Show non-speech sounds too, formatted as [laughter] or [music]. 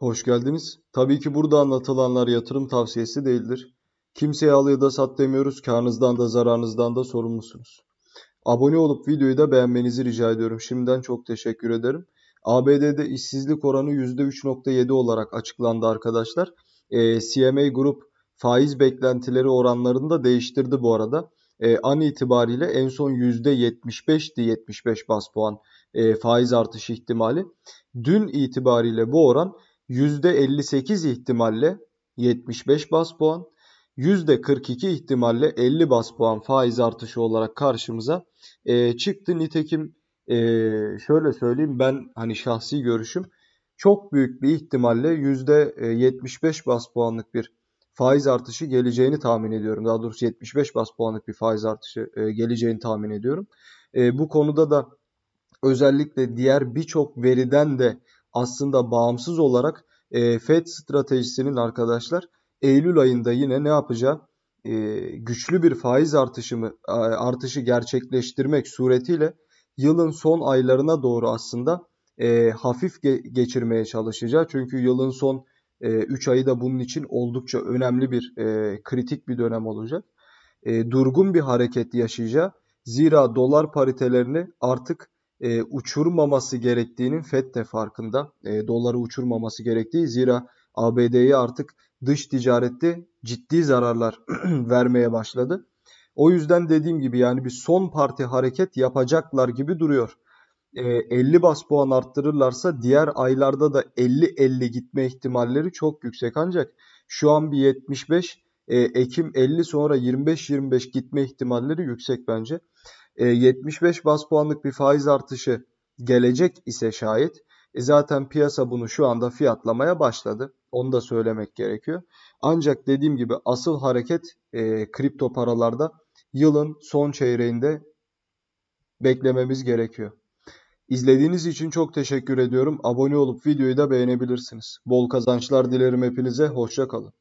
Hoş geldiniz. Tabii ki burada anlatılanlar yatırım tavsiyesi değildir. Kimseye al ya da sat demiyoruz. Karnınızdan da zararınızdan da sorumlusunuz. Abone olup videoyu da beğenmenizi rica ediyorum. Şimdiden çok teşekkür ederim. ABD'de işsizlik oranı %3.7 olarak açıklandı arkadaşlar. E, ee, CMA Group faiz beklentileri oranlarını da değiştirdi bu arada. E, an itibariyle en son %75'ti 75 bas puan e, faiz artışı ihtimali. Dün itibariyle bu oran %58 ihtimalle 75 bas puan, %42 ihtimalle 50 bas puan faiz artışı olarak karşımıza e, çıktı. Nitekim e, şöyle söyleyeyim ben hani şahsi görüşüm çok büyük bir ihtimalle %75 bas puanlık bir faiz artışı geleceğini tahmin ediyorum. Daha doğrusu 75 bas puanlık bir faiz artışı e, geleceğini tahmin ediyorum. E, bu konuda da özellikle diğer birçok veriden de aslında bağımsız olarak e, FED stratejisinin arkadaşlar Eylül ayında yine ne yapacağı e, güçlü bir faiz artışımı artışı gerçekleştirmek suretiyle yılın son aylarına doğru aslında e, hafif ge- geçirmeye çalışacağı. Çünkü yılın son e, 3 ayı da bunun için oldukça önemli bir e, kritik bir dönem olacak. E, durgun bir hareket yaşayacağı. Zira dolar paritelerini artık e, uçurmaması gerektiğinin FED de farkında. E, doları uçurmaması gerektiği zira ABD'ye artık dış ticarette ciddi zararlar [clears throat] vermeye başladı. O yüzden dediğim gibi yani bir son parti hareket yapacaklar gibi duruyor. E, 50 bas puan arttırırlarsa diğer aylarda da 50-50 gitme ihtimalleri çok yüksek ancak şu an bir 75 e, Ekim 50 sonra 25-25 gitme ihtimalleri yüksek bence. E, 75 bas puanlık bir faiz artışı gelecek ise şayet e, zaten piyasa bunu şu anda fiyatlamaya başladı. Onu da söylemek gerekiyor. Ancak dediğim gibi asıl hareket e, kripto paralarda yılın son çeyreğinde beklememiz gerekiyor. İzlediğiniz için çok teşekkür ediyorum. Abone olup videoyu da beğenebilirsiniz. Bol kazançlar dilerim hepinize. Hoşça kalın.